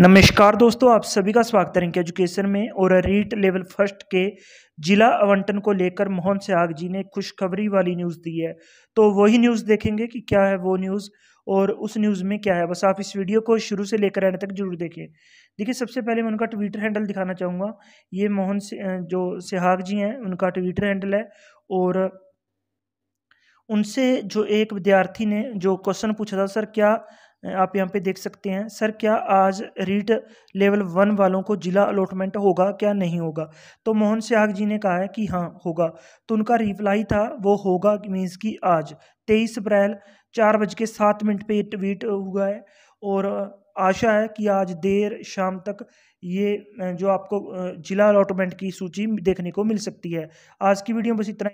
नमस्कार दोस्तों आप सभी का स्वागत है एजुकेशन में और रीट लेवल फर्स्ट के जिला आवंटन को लेकर मोहन सयाग जी ने खुशखबरी वाली न्यूज़ दी है तो वही न्यूज़ देखेंगे कि क्या है वो न्यूज़ और उस न्यूज़ में क्या है बस आप इस वीडियो को शुरू से लेकर आने तक जरूर देखें देखिए सबसे पहले मैं उनका ट्विटर हैंडल दिखाना चाहूँगा ये मोहन से, जो सहाग जी हैं उनका ट्विटर हैंडल है और उनसे जो एक विद्यार्थी ने जो क्वेश्चन पूछा था सर क्या आप यहाँ पे देख सकते हैं सर क्या आज रीट लेवल वन वालों को जिला अलॉटमेंट होगा क्या नहीं होगा तो मोहन स्याग जी ने कहा है कि हाँ होगा तो उनका रिप्लाई था वो होगा मीन्स कि आज तेईस अप्रैल चार बज के सात मिनट पर ये ट्वीट हुआ है और आशा है कि आज देर शाम तक ये जो आपको जिला अलॉटमेंट की सूची देखने को मिल सकती है आज की वीडियो बस इतना